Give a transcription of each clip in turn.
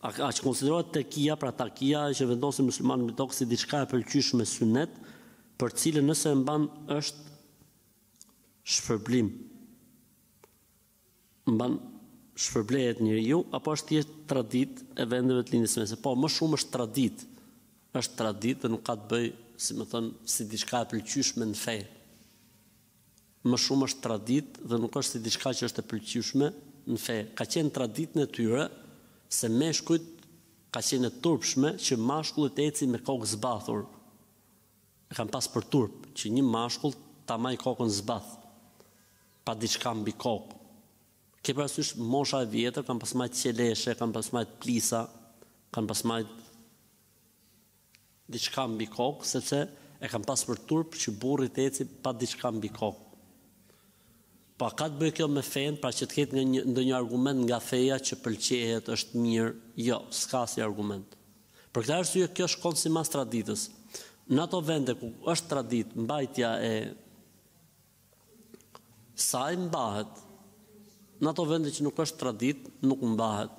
A që konsiderohet të kia, pra ta kia që vendosin musliman më tokë si diçka e pëlqysh me sunet, për cilë nëse e mban është shpërblim. Mban shpërblejet njëri ju, apo është tje tradit e vendeve të linjës mese. Po, më shumë është tradit. është tradit dhe nuk ka të bëj, si më thënë, si diçka e pëlqysh me në fejë. Më shumë është tradit dhe nuk është si diçka që është e pëlqysh me në fejë. Ka qenë tradit në tyre, se me shkujt ka qenë e turpshme që mashkullit e eci me kokë zbathur. E kam pas për turp, që një mashkull ta maj kokën zbath, pa diçka mbi kokë. Ke për asysh mosha e vjetër, kam pas majtë qeleshe, kam pas majtë plisa, kam pas majtë diçka mbi kokë, sepse e kam pas për turp që burrit e eci pa diçka mbi kokë. Pa ka të bëjë kjo me fejnë, pra që të ketë në një, një argument nga feja që pëlqehet është mirë. Jo, s'ka si argument. Për këta është kjo shkonë si mas traditës. Në ato vende ku është tradit, mbajtja e saj mbahet. Në ato vende që nuk është tradit, nuk mbahet.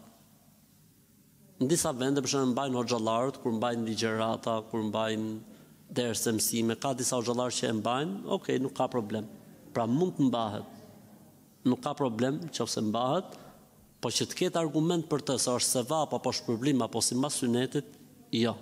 Në disa vende përshënë mbajnë o gjallarët, kur mbajnë një kur mbajnë dërës e mësime, ka disa o gjallarët që e mbajnë, okej, okay, nuk ka problem. Pra mund të mbahet nuk ka problem që ose mbahet, po që të ketë argument për të se është se vap, apo shpërblim, apo si mas sunetit, jo. Ja.